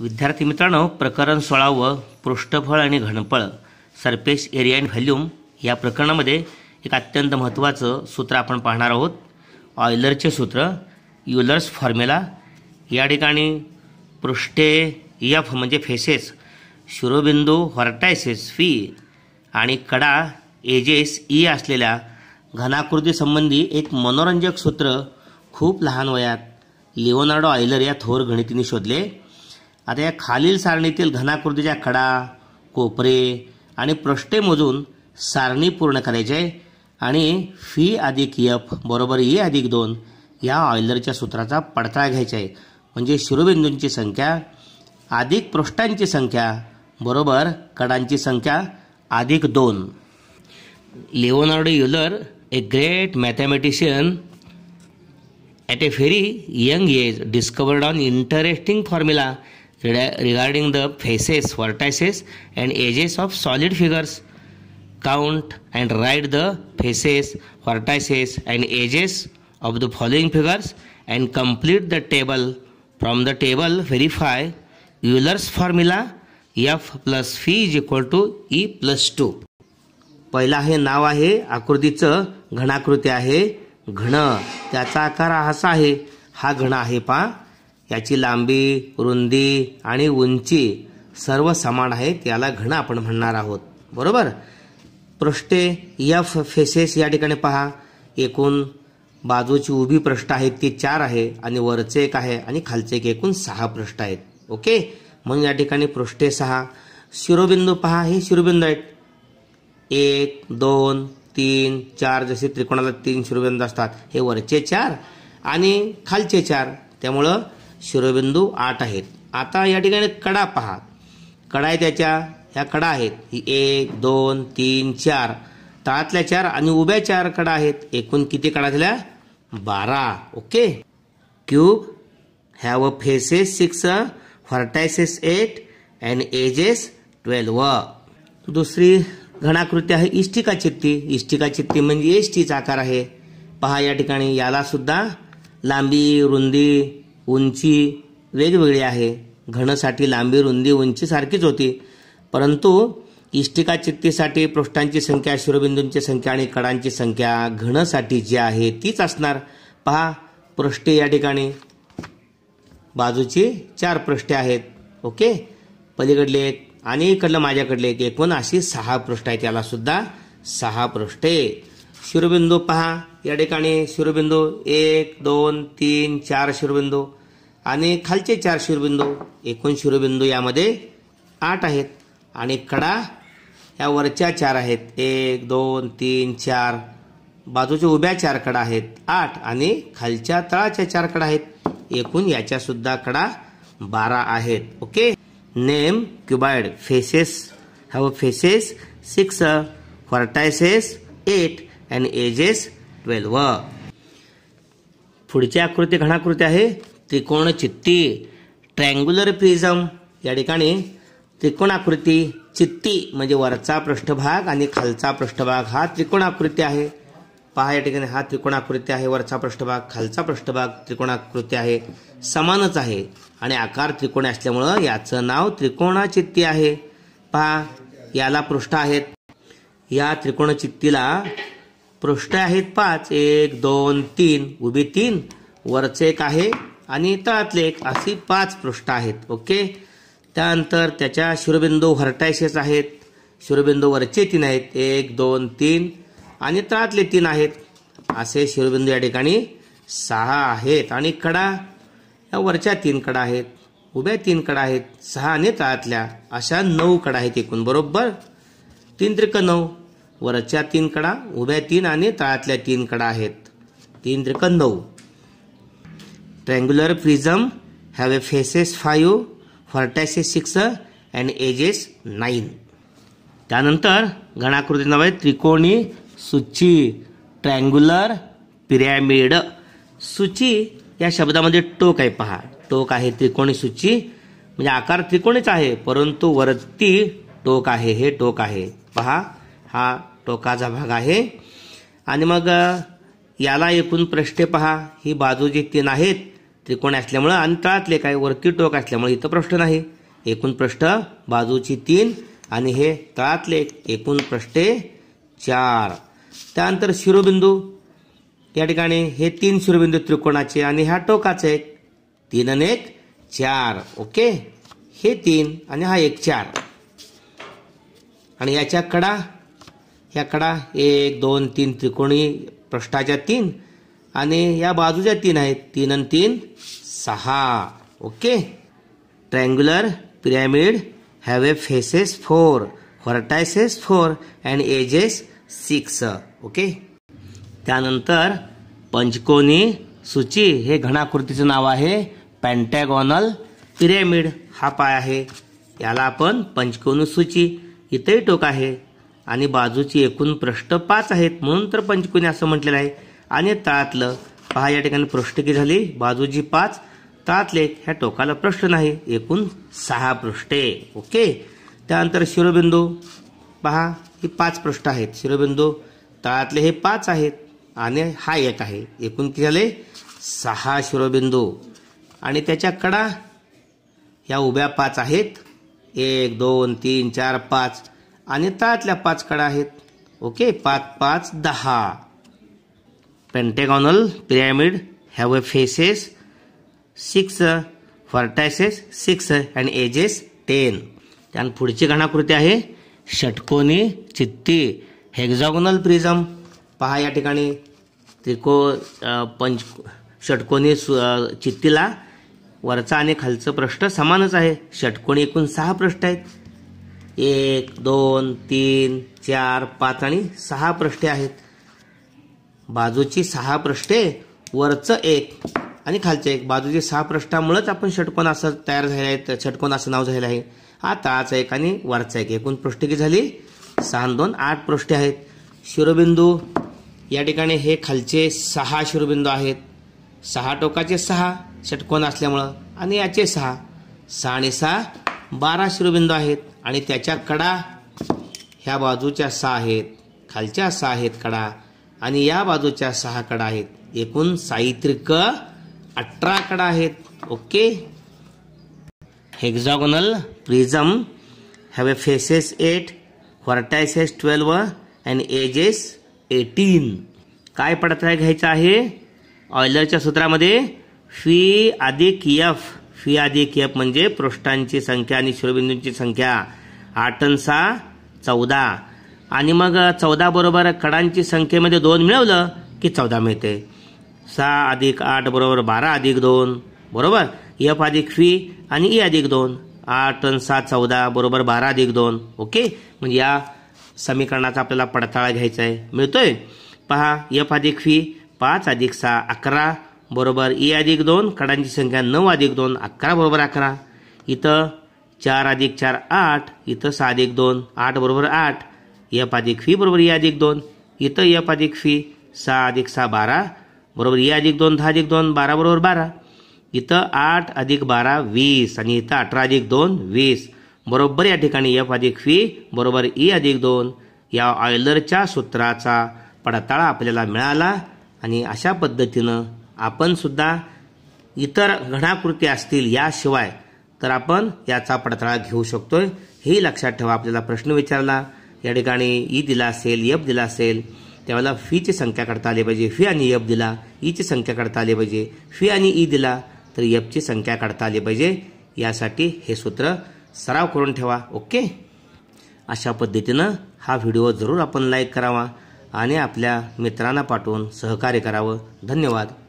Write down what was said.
विद्यार्थी मित्रांनो प्रकरण सोळावं पृष्ठफळ आणि घनफळ सरफेस एरिया अँड व्हॅल्यूम या प्रकरणामध्ये एक अत्यंत महत्त्वाचं सूत्र आपण पाहणार आहोत ऑयलरचे सूत्र युलर्स फॉर्म्युला या ठिकाणी पृष्ठे यफ म्हणजे फेसेस शिरोबिंदू हॉर्टायसेस फी आणि कडा एजेस ई e असलेल्या घनाकृतीसंबंधी एक मनोरंजक सूत्र खूप लहान वयात लिओनार्डो ऑयलर या थोर गणितीने शोधले आता या खालील सारणीतील घनाकृतीच्या कडा कोपरे आणि पृष्ठे मोजून सारणी पूर्ण करायची आहे आणि फी अधिक यफ बरोबर ए अधिक दोन या ऑयलरच्या सूत्राचा पडताळा घ्यायचा आहे म्हणजे शिरोबिंदूंची संख्या अधिक पृष्ठांची संख्या बरोबर कडांची संख्या अधिक दोन Leonardo Euler a great mathematician at a very young age discovered on interesting formula regarding the faces vertices and edges of solid figures count and write the faces vertices and edges of the following figures and complete the table from the table verify Euler's formula F plus V is equal to E plus two पहिलं हे नाव आहे आकृतीचं घणाकृती आहे घण त्याचा आकार असा आहे हा घण आहे पा त्याची लांबी रुंदी आणि उंची सर्व समान आहे त्याला घण आपण म्हणणार आहोत बरोबर पृष्ठे यफ फेसेस या ठिकाणी पहा एकूण बाजूची उभी पृष्ठ आहेत ती चार आहे आणि वरचे एक आहे आणि खालचे एक एकूण सहा पृष्ठ आहेत ओके मग या ठिकाणी पृष्ठे सहा शिरोबिंदू पहा हे शिरोबिंदू आहेत एक दोन तीन चार जसे त्रिकोणाला तीन शिरोबिंदू असतात हे वरचे चार आणि खालचे चार त्यामुळं शिरोबिंदू आठ आहेत आता या ठिकाणी कडा पहा कडा आहे त्याच्या ह्या कडा आहेत ही एक दोन तीन चार तळातल्या चार आणि उभ्या चार कडा आहेत एकूण किती कडा झाल्या बारा okay cube have a faces six vertices eight and edges twelve दुसरी घणाकृती आहे इष्टिका चित्ती इष्टिका चित्ती म्हणजे एस आकार आहे पहा या ठिकाणी याला सुद्धा लांबी रुंदी उंची वेगवेगळी आहे घनसाठी लांबी रुंदी उंची सारखीच होती परंतु इष्टिका चित्तीसाठी पृष्ठांची संख्या शिरोबिंदूंची संख्या आणि कडांची संख्या घनसाठी जी आहे तीच असणार पहा पृष्ठे या ठिकाणी बाजूची चार पृष्ठे आहेत ओके पलीकडले एक आणि इकडलं माझ्याकडले एक एकूण अशी सहा पृष्ठ आहेत याला सुद्धा सहा पृष्ठे शिरोबिंदू पहा या ठिकाणी शिरोबिंदू एक दोन तीन चार शिरबिंदू आणि खालचे चार शिरबिंदू एकूण शिरोबिंदू यामध्ये आठ आहेत आणि कडा या वरच्या चार आहेत एक दोन तीन चार बाजूच्या उभ्या चार कडा आहेत आठ आणि खालच्या तळाच्या चार कडा आहेत एकूण याच्यासुद्धा कडा बारा आहेत okay name cuboid faces have faces six vertices eight and edges twelve पुढची आकृती घणाकृती आहे चित्ती ट्रँग्युलर प्रिझम या ठिकाणी त्रिकोण आकृती चित्ती म्हणजे वरचा पृष्ठभाग आणि खालचा पृष्ठभाग हा त्रिकोणाकृती आहे पहा या ठिकाणी हा त्रिकोणाकृती आहे वरचा पृष्ठभाग खालचा पृष्ठभाग त्रिकोणाकृती आहे समानच आहे आणि आकार त्रिकोण असल्यामुळं याचं नाव त्रिकोणाचित्ती आहे पहा याला पृष्ठ आहेत या त्रिकोणचित्तीला पृष्ठ आहेत पाच एक दोन तीन उभी तीन वरचे एक आहे आणि तळातले एक अशी पाच पृष्ठ आहेत ओके त्यानंतर त्याच्या शिरोबिंदू हर्टायशेच आहेत शिरोबिंदू वरचे तीन आहेत एक दोन तीन आणि तळातले तीन आहेत असे शिरोबिंदू या ठिकाणी सहा आहेत आणि कडा या वरच्या तीन कडा आहेत उभ्या तीन कडा आहेत सहा आणि तळातल्या अशा नऊ कडा आहेत एकूण बरोबर तीन त्रिक नऊ वरच्या तीन कडा उभ्या तीन आणि तळातल्या तीन कडा आहेत तीन त्रिकन नऊ triangular prism have a faces five vertices six and edges nine त्यानंतर घणाकृती नाव आहे त्रिकोणी सुची ट्रँग्युलर पिरॅमिड सूची या शब्दामध्ये टोक आहे पहा टोक आहे त्रिकोणी सूची म्हणजे आकार त्रिकोणीच आहे परंतु वरती टोक आहे हे टोक आहे पहा हा टोकाचा भाग आहे आणि मग याला एकूण पृष्ठे पहा ही बाजू जी तीन आहेत त्रिकोण असल्यामुळं तळातले काय वरती टोक असल्यामुळे इथं पृष्ठ नाही एकूण पृष्ठ बाजूची तीन आणि हे तळातले एकूण पृष्ठे चार त्यानंतर शिरोबिंदू या ठिकाणी हे तीन शिरोबिंदू त्रिकोणाचे आणि ह्या टोकाचे एक तीन आणि एक चार ओके हे तीन आणि हा एक चार आणि याच्या कडा याकडा एक दोन तीन त्रिकोणी पृष्ठाच्या तीन आणि या बाजूच्या तीन आहेत तीन आणि तीन सहा okay triangular pyramid have a faces four vertices four and edges six okay त्यानंतर पंचकोनी सूची हे घणाकृतीचं नाव आहे पॅन्टॅगॉनल पिरॅमिड हा पाय आहे याला आपण पंचकोनी सूची इथंही टोक आहे आणि बाजूची एकूण पृष्ठ पाच आहेत म्हणून तर पंचकोनी असं म्हटलेलं आहे आणि तळातलं पहा या ठिकाणी पृष्ठ किती झाली बाजूची पाच तातले ह्या टोकाला पृष्ठ नाही एकूण सहा पृष्ठे ओके त्यानंतर शिरोबिंदू पहा ही पाच पृष्ठ आहेत शिरोबिंदू तळातले हे पाच आहेत आणि हा एक आहे एकूण किती झाले सहा शिरोबिंदू आणि त्याच्या कडा ह्या उभ्या पाच आहेत एक दोन तीन चार पाच आणि तळातल्या पाच कडा आहेत ओके पाच पाच दहा pentagonal pyramid have a faces six vertices six and edges ten त्यान पुढची घणाकृती आहे षटकोनी चित्ती हेक्झॉगोनल प्रिझम पहा या ठिकाणी त्रिको पंच षटकोनी सु चित्तीला वरचा आणि खालचं पृष्ठ समानच आहे षटकोणी एकूण सहा पृष्ठ आहेत एक दोन तीन चार पाच आणि सहा पृष्ठे आहेत बाजूची सहा पृष्ठे वरचं एक आणि खालचं एक बाजूची सहा पृष्ठामुळेच आपण षटकोण असं तयार झालेलं आहे षटकोण असं नाव झालेलं आहे आताच एक आणि वरचा एक एकूण पृष्ठकी झाली सहा दोन आठ पृष्ठे आहेत शिरोबिंदू या ठिकाणी हे खालचे सहा शिरोबिंदू आहेत सहा टोकाचे सहा षटकोन असल्यामुळं आणि याचे सहा सहा आणि सहा बारा शिरोबिंदू आहेत आणि त्याच्या कडा ह्या बाजूच्या सहा आहेत खालच्या सहा आहेत कडा आणि या बाजूच्या सहा कडा आहेत एकूण साहित्रिक अठरा कडा आहेत okay hexagonal prism have a faces eight vertices twelve and edges eighteen काय पडताळा घ्यायचा आहे ऑयलरच्या सूत्रामध्ये फी अधिक एफ फी अधिक एफ म्हणजे पृष्ठांची संख्या आणि शिरोबिंदूंची संख्या आठ सहा चौदा आणि मग चौदा बरोबर कडांची संख्येमध्ये दोन मिळवलं की चौदा मिळते सहा अधिक आठ बरोबर बारा अधिक दोन बरोबर एफ अधिक फी आणि ई अधिक दोन आठ अन सात चौदा बरोबर बारा अधिक दोन ओके म्हणजे या समीकरणाचा आपल्याला पडताळा घ्यायचा आहे मिळतोय पहा एफ अधिक फी पाच अधिक सहा अकरा बरोबर ए अधिक दोन कडांची संख्या नऊ अधिक दोन अकरा बरोबर अकरा इथं चार अधिक चार आठ इथं सहा अधिक दोन आठ बरोबर आठ एफ अधिक फी बरोबर ए e अधिक दोन इथं एफ अधिक फी सहा अधिक सहा बारा बरोबर ए e अधिक दोन दहा अधिक दोन बारा बरोबर बारा इथं आठ अधिक बारा वीस आणि इथं अठरा अधिक दोन वीस बरोबर या ठिकाणी एफ अधिक फी बरोबर ई e अधिक दोन या ऑयलरच्या सूत्राचा पडताळा आपल्याला मिळाला आणि अशा पद्धतीनं आपणसुद्धा इतर घणाकृती असतील याशिवाय तर आपण याचा पडताळा घेऊ शकतोय हे लक्षात ठेवा आपल्याला प्रश्न विचारला या ठिकाणी ई दिला असेल यप दिला असेल त्यावेळेला फीची संख्या काढता आली पाहिजे फी आणि यप दिला ईची संख्या काढता आली पाहिजे फी आणि ई दिला तर यपची संख्या काढता आली पाहिजे यासाठी हे सूत्र सराव करून ठेवा ओके अशा पद्धतीनं हा व्हिडिओ जरूर आपण लाईक करावा आणि आपल्या मित्रांना पाठवून सहकार्य करावं धन्यवाद